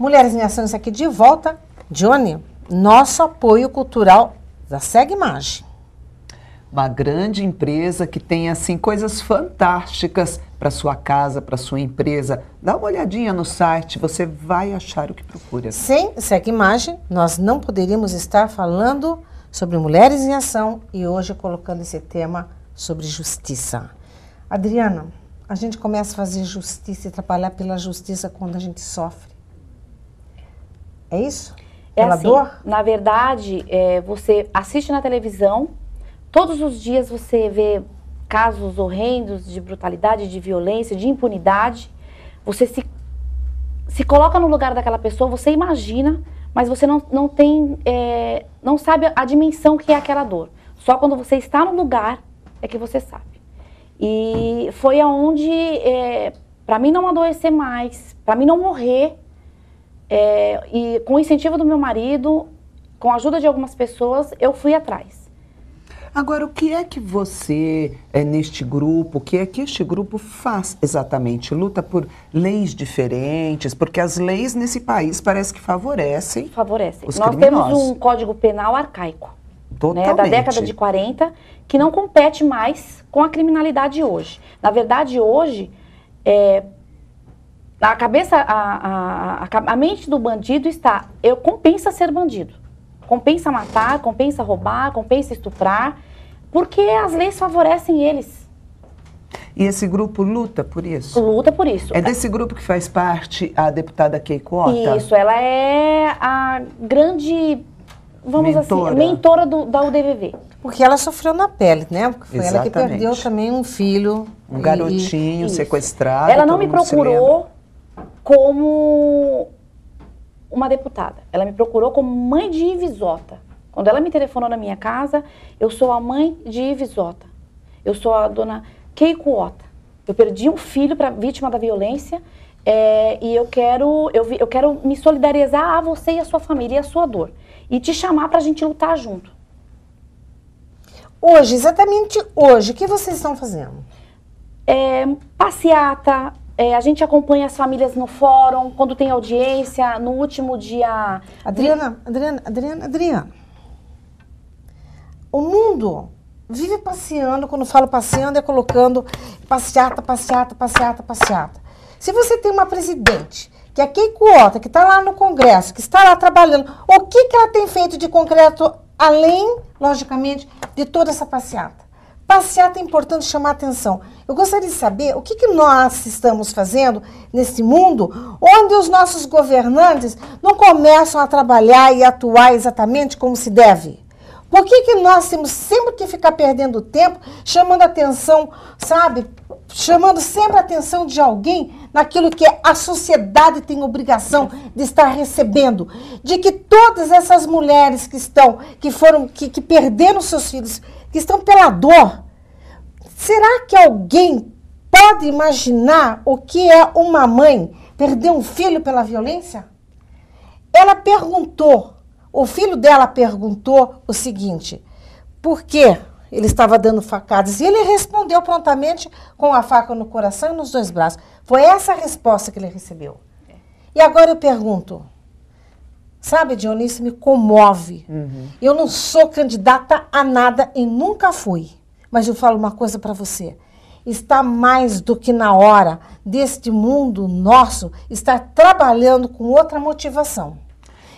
Mulheres em Ação, isso aqui de volta. Johnny, nosso apoio cultural da Segmage. Uma grande empresa que tem assim coisas fantásticas para sua casa, para sua empresa. Dá uma olhadinha no site, você vai achar o que procura. Sem Segmage, nós não poderíamos estar falando sobre mulheres em ação e hoje colocando esse tema sobre justiça. Adriana, a gente começa a fazer justiça e trabalhar pela justiça quando a gente sofre. É isso? É Pela assim, dor? Na verdade, é, você assiste na televisão, todos os dias você vê casos horrendos de brutalidade, de violência, de impunidade. Você se, se coloca no lugar daquela pessoa, você imagina, mas você não, não tem, é, não sabe a dimensão que é aquela dor. Só quando você está no lugar é que você sabe. E foi aonde, é, para mim não adoecer mais, para mim não morrer, é, e com o incentivo do meu marido, com a ajuda de algumas pessoas, eu fui atrás. Agora, o que é que você, é, neste grupo, o que é que este grupo faz exatamente? Luta por leis diferentes, porque as leis nesse país parece que favorecem. Favorecem. Os Nós criminosos. temos um código penal arcaico. Né, da década de 40, que não compete mais com a criminalidade hoje. Na verdade, hoje, é, a cabeça, a, a, a, a mente do bandido está, eu compensa ser bandido. Compensa matar, compensa roubar, compensa estuprar, porque as leis favorecem eles. E esse grupo luta por isso? Luta por isso. É desse grupo que faz parte a deputada Keiko Ota? Isso, ela é a grande, vamos assim, mentora. assim, mentora do, da UDVV. Porque ela sofreu na pele, né? Porque foi Exatamente. ela que perdeu também um filho. Um e, garotinho e, sequestrado. Ela não me procurou como uma deputada. Ela me procurou como mãe de Ivisota. Quando ela me telefonou na minha casa, eu sou a mãe de Ivisota. Eu sou a dona Keiko Ota. Eu perdi um filho para vítima da violência é, e eu quero, eu, eu quero me solidarizar a você e a sua família e a sua dor. E te chamar para a gente lutar junto. Hoje, exatamente hoje, o que vocês estão fazendo? É, passeata, é, a gente acompanha as famílias no fórum, quando tem audiência, no último dia. Adriana, Adriana, Adriana, Adriana. O mundo vive passeando, quando falo passeando, é colocando passeata, passeata, passeata, passeata. Se você tem uma presidente que é Keiko que está lá no Congresso, que está lá trabalhando, o que, que ela tem feito de concreto além, logicamente, de toda essa passeata? Passeata é importante chamar atenção. Eu gostaria de saber o que, que nós estamos fazendo nesse mundo onde os nossos governantes não começam a trabalhar e atuar exatamente como se deve. Por que, que nós temos sempre que ficar perdendo tempo chamando atenção, sabe, chamando sempre a atenção de alguém naquilo que a sociedade tem obrigação de estar recebendo, de que todas essas mulheres que estão, que foram, que, que perderam seus filhos, que estão pela dor, será que alguém pode imaginar o que é uma mãe perder um filho pela violência? Ela perguntou, o filho dela perguntou o seguinte: por quê? ele estava dando facadas. E ele respondeu prontamente com a faca no coração e nos dois braços. Foi essa a resposta que ele recebeu. E agora eu pergunto. Sabe, Dionísio, me comove. Uhum. Eu não sou candidata a nada e nunca fui. Mas eu falo uma coisa para você. Está mais do que na hora deste mundo nosso estar trabalhando com outra motivação.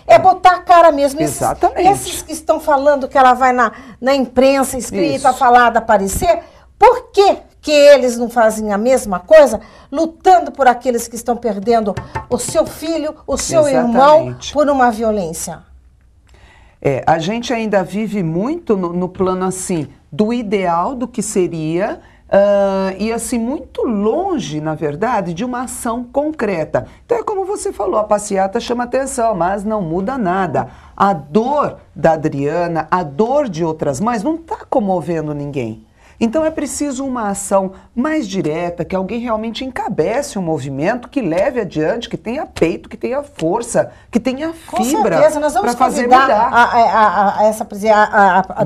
É botar a cara mesmo. Exatamente. Esses, esses que estão falando que ela vai na, na imprensa escrita, Isso. falada, aparecer, por que que eles não fazem a mesma coisa, lutando por aqueles que estão perdendo o seu filho, o seu Exatamente. irmão, por uma violência? É, a gente ainda vive muito no, no plano assim do ideal do que seria Uh, e assim, muito longe, na verdade, de uma ação concreta. Então, é como você falou, a passeata chama atenção, mas não muda nada. A dor da Adriana, a dor de outras mães, não está comovendo ninguém. Então é preciso uma ação mais direta, que alguém realmente encabece um movimento, que leve adiante, que tenha peito, que tenha força, que tenha fibra para fazer mudar. É, a, a, a, essa, a, a, a deputada,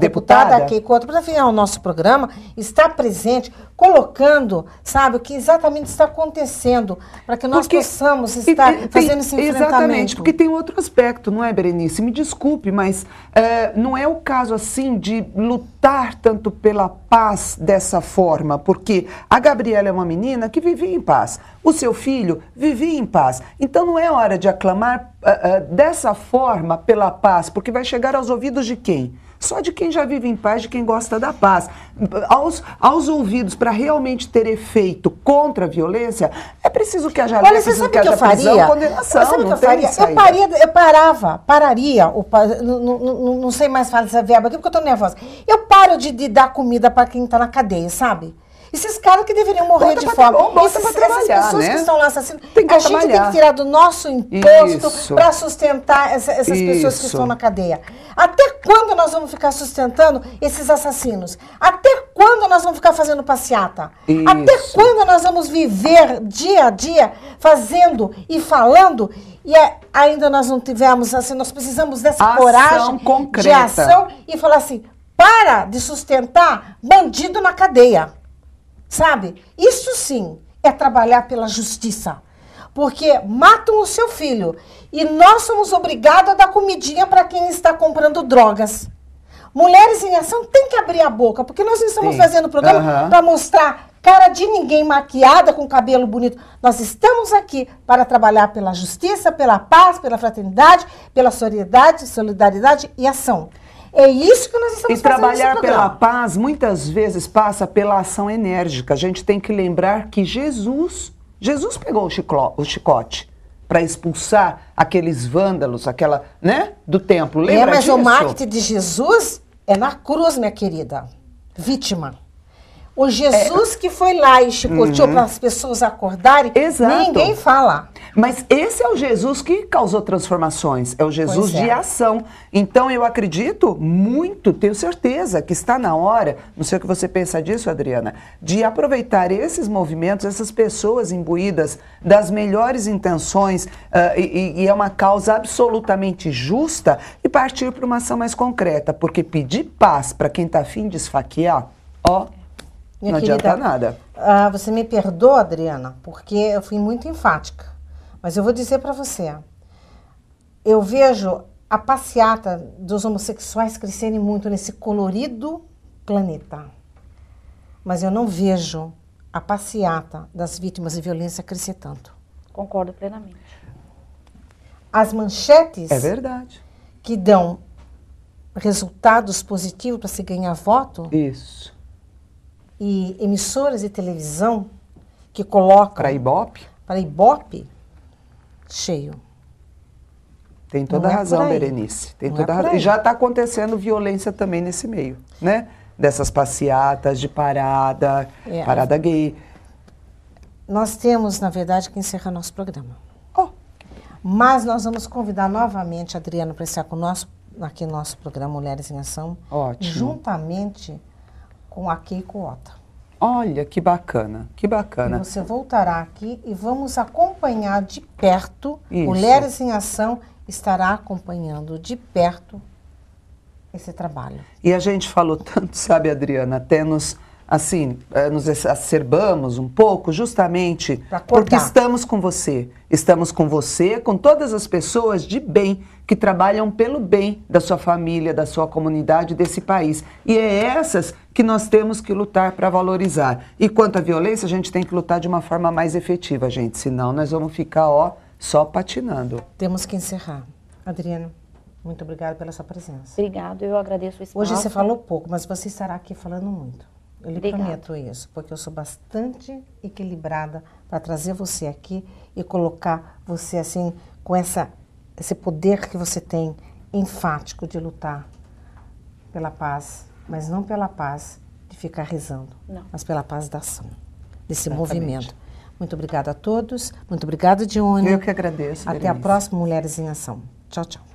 deputada aqui, com outro, o nosso programa, está presente colocando, sabe, o que exatamente está acontecendo, para que nós porque, possamos estar e, e, fazendo tem, esse enfrentamento. Exatamente, porque tem outro aspecto, não é, Berenice? Me desculpe, mas eh, não é o caso assim de lutar tanto pela paz dessa forma, porque a Gabriela é uma menina que vivia em paz, o seu filho vivia em paz. Então não é hora de aclamar uh, uh, dessa forma pela paz, porque vai chegar aos ouvidos de quem? só de quem já vive em paz, de quem gosta da paz. Aos, aos ouvidos, para realmente ter efeito contra a violência, é preciso que haja Olha, lei, você sabe que, que eu faria? prisão, condenação. Sabe o que eu faria? Eu, paria, eu parava, pararia, O não, não, não, sei mais falar dessa verba aqui porque eu estou nervosa. Eu paro de, de dar comida para quem está na cadeia, sabe? Esses caras que deveriam morrer bota de fome. Bom, bota Esses, essas pessoas né? que estão lá assassinas, a trabalhar. gente tem que tirar do nosso imposto para sustentar essa, essas Isso. pessoas que estão na cadeia. Até quando nós vamos ficar sustentando esses assassinos? Até quando nós vamos ficar fazendo passeata? Isso. Até quando nós vamos viver dia a dia fazendo e falando e é, ainda nós não tivemos, assim, nós precisamos dessa ação coragem concreta. de ação e falar assim, para de sustentar bandido na cadeia sabe? Isso sim é trabalhar pela justiça. Porque matam o seu filho e nós somos obrigados a dar comidinha para quem está comprando drogas. Mulheres em ação tem que abrir a boca, porque nós não estamos Sim. fazendo programa uhum. para mostrar cara de ninguém maquiada com cabelo bonito. Nós estamos aqui para trabalhar pela justiça, pela paz, pela fraternidade, pela solidariedade, solidariedade e ação. É isso que nós estamos e fazendo. E trabalhar pela paz muitas vezes passa pela ação enérgica. A gente tem que lembrar que Jesus, Jesus pegou o, chiclo, o chicote para expulsar aqueles vândalos, aquela, né, do templo. É, Lembra é, mas disso? o marketing de Jesus é na cruz, minha querida. Vítima. O é. Jesus é. que foi lá e chicoteou uhum. para as pessoas acordarem, Exato. ninguém fala. Mas esse é o Jesus que causou transformações, é o Jesus é. de ação. Então eu acredito muito, tenho certeza que está na hora, não sei o que você pensa disso, Adriana, de aproveitar esses movimentos, essas pessoas imbuídas das melhores intenções uh, e, e é uma causa absolutamente justa e partir para uma ação mais concreta, porque pedir paz para quem está afim de esfaquear, ó, Minha não querida, adianta nada. Uh, você me perdoa, Adriana, porque eu fui muito enfática. Mas eu vou dizer para você, eu vejo a passeata dos homossexuais crescerem muito nesse colorido planeta. Mas eu não vejo a passeata das vítimas de violência crescer tanto. Concordo plenamente. As manchetes. É verdade. Que dão resultados positivos para se ganhar voto. Isso. E emissoras de televisão que colocam. Para Ibope. Para Ibope cheio. Tem toda é a razão, Berenice. Tem toda é a razão. E já está acontecendo violência também nesse meio, né? Dessas passeatas de parada, é, parada a... gay. Nós temos, na verdade, que encerrar nosso programa. Oh. Mas nós vamos convidar novamente a Adriana para estar com aqui no nosso programa Mulheres em Ação. Ótimo. Juntamente com a Keiko Ota. Olha, que bacana, que bacana. E você voltará aqui e vamos acompanhar acompanhar de perto, Isso. Mulheres em Ação estará acompanhando de perto esse trabalho. E a gente falou tanto, sabe, Adriana, até nos assim, eh, nos exacerbamos um pouco, justamente porque estamos com você. Estamos com você, com todas as pessoas de bem que trabalham pelo bem da sua família, da sua comunidade, desse país. E é essas que nós temos que lutar para valorizar. E quanto à violência, a gente tem que lutar de uma forma mais efetiva, gente. Senão nós vamos ficar, ó, só patinando. Temos que encerrar. Adriano. Muito obrigada pela sua presença. Obrigado, eu agradeço o espaço. Hoje você falou pouco, mas você estará aqui falando muito. Eu lhe Obrigada. prometo isso, porque eu sou bastante equilibrada para trazer você aqui e colocar você assim com essa esse poder que você tem enfático de lutar pela paz, mas não pela paz de ficar rezando, não. mas pela paz da ação, desse Exatamente. movimento. Muito obrigada a todos, muito obrigada, Dione. Eu que agradeço. Até Berenice. a próxima Mulheres em Ação. Tchau, tchau.